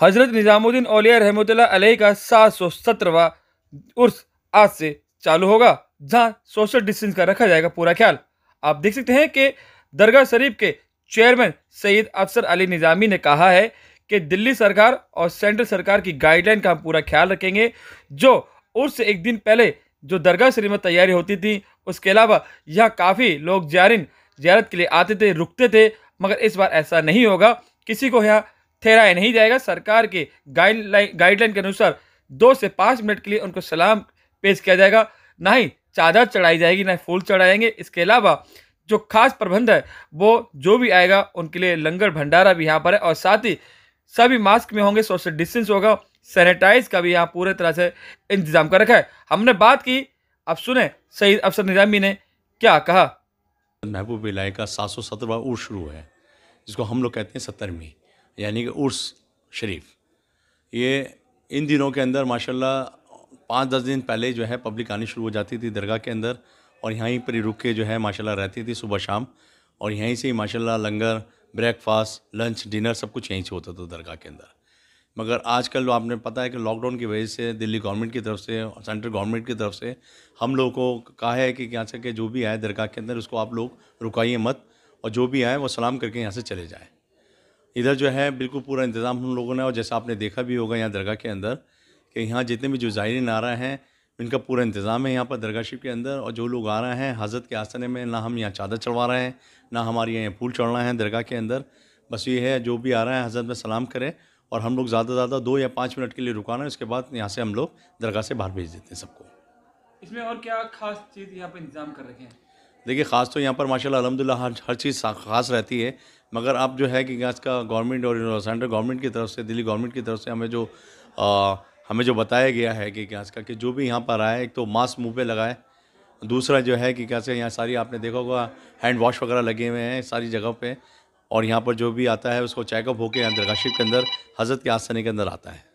हज़रत निज़ामुद्दीन अलिया रहमतुल्लाह अलैह का सात सौ सत्रहवा उर्स आज से चालू होगा जहां सोशल डिस्टेंस का रखा जाएगा पूरा ख्याल आप देख सकते हैं कि दरगाह शरीफ के चेयरमैन सैयद अफसर अली निज़ामी ने कहा है कि दिल्ली सरकार और सेंट्रल सरकार की गाइडलाइन का हम पूरा ख्याल रखेंगे जो उर्स से एक दिन पहले जो दरगाह शरीफ में तैयारी होती थी उसके अलावा यहाँ काफ़ी लोग जारिन जियारत के लिए आते थे रुकते थे मगर इस बार ऐसा नहीं होगा किसी को यहाँ ठहराया नहीं जाएगा सरकार के गाइडलाइन गाइडलाइन के अनुसार दो से पाँच मिनट के लिए उनको सलाम पेश किया जाएगा ना ही चादर चढ़ाई जाएगी ना फूल चढ़ाएंगे इसके अलावा जो खास प्रबंध है वो जो भी आएगा उनके लिए लंगर भंडारा भी यहाँ पर है और साथ ही सभी मास्क में होंगे सोशल डिस्टेंस होगा सैनिटाइज का भी यहाँ पूरे तरह से इंतजाम कर रखा है हमने बात की अब सुने सईद अफसर निजामी ने क्या कहा महबूब इलाई का सात सौ सत्रवा शुरू है जिसको हम लोग कहते हैं सत्तरवीं यानी कि उर्स शरीफ ये इन दिनों के अंदर माशाल्लाह पाँच दस दिन पहले जो है पब्लिक आनी शुरू हो जाती थी दरगाह के अंदर और यहीं पर ही रुक के जो है माशाल्लाह रहती थी सुबह शाम और यहीं से ही माशाल्लाह लंगर ब्रेकफास्ट लंच डिनर सब कुछ यहीं से होता था दरगाह के अंदर मगर आजकल तो आपने पता है कि लॉकडाउन की वजह से दिल्ली गवर्नमेंट की तरफ से सेंट्रल गवर्नमेंट की तरफ से हम लोगों को कहा है कि यहाँ से जो भी आए दरगाह के अंदर उसको आप लोग रुकाइए मत और जो भी आए वो सलाम करके यहाँ से चले जाएँ इधर जो है बिल्कुल पूरा इंतज़ाम हम लोगों ने और जैसा आपने देखा भी होगा यहाँ दरगाह के अंदर कि यहाँ जितने भी जो ज़ाहरी नारा हैं इनका पूरा इंतज़ाम है यहाँ पर दरगाह शिप के अंदर और जो लोग आ रहे हैं हज़रत के आसने में ना हम यहाँ चादर चढ़वा रहे हैं ना हमारे यहाँ फूल चढ़ना है दरगाह के अंदर बस ये है जो भी आ रहा है हज़रत में सलाम करें और हम लोग ज़्यादा से ज़्यादा दो या पाँच मिनट के लिए रुकाना है उसके बाद यहाँ से हम लोग दरगाह से बाहर भेज देते हैं सबको इसमें और क्या खास चीज़ यहाँ पर इंतज़ाम कर रखे हैं देखिए ख़ास तो यहाँ पर माशाल्लाह अलहमदिल्ला हर हर चीज़ ख़ास रहती है मगर अब जो है कि आज का गवर्नमेंट और सेंट्रल गवर्नमेंट की तरफ से दिल्ली गवर्नमेंट की तरफ से हमें जो आ, हमें जो बताया गया है कि आज का कि जो भी यहाँ पर आए एक तो मास्क मुँह पर लगाए दूसरा जो है कि कैसे यहाँ सारी आपने देखा होगा हैंड वॉश वगैरह लगे हुए हैं सारी जगह पर और यहाँ पर जो भी आता है उसको चेकअप होकर यहाँ दरगाशिप के अंदर हज़रत के आसने के अंदर आता है